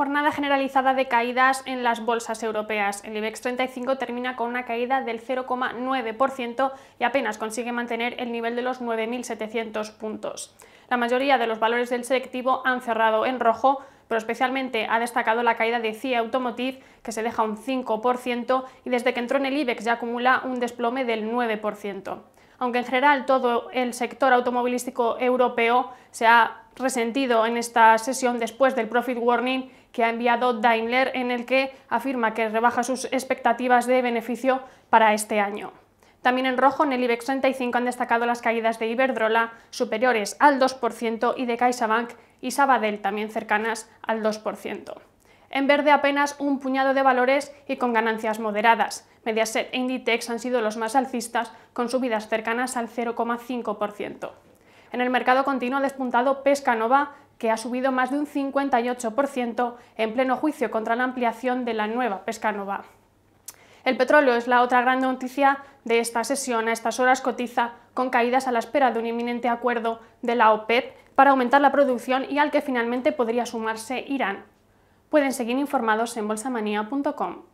jornada generalizada de caídas en las bolsas europeas. El IBEX 35 termina con una caída del 0,9% y apenas consigue mantener el nivel de los 9.700 puntos. La mayoría de los valores del selectivo han cerrado en rojo, pero especialmente ha destacado la caída de CIA Automotive, que se deja un 5% y desde que entró en el IBEX ya acumula un desplome del 9%. Aunque en general todo el sector automovilístico europeo se ha resentido en esta sesión después del profit warning que ha enviado Daimler en el que afirma que rebaja sus expectativas de beneficio para este año. También en rojo, en el IBEX 35 han destacado las caídas de Iberdrola superiores al 2% y de CaixaBank y Sabadell también cercanas al 2%. En verde apenas un puñado de valores y con ganancias moderadas. Mediaset e Inditex han sido los más alcistas con subidas cercanas al 0,5%. En el mercado continuo ha despuntado Pescanova, que ha subido más de un 58% en pleno juicio contra la ampliación de la nueva Pescanova. El petróleo es la otra gran noticia de esta sesión. A estas horas cotiza con caídas a la espera de un inminente acuerdo de la OPEP para aumentar la producción y al que finalmente podría sumarse Irán. Pueden seguir informados en bolsamanía.com.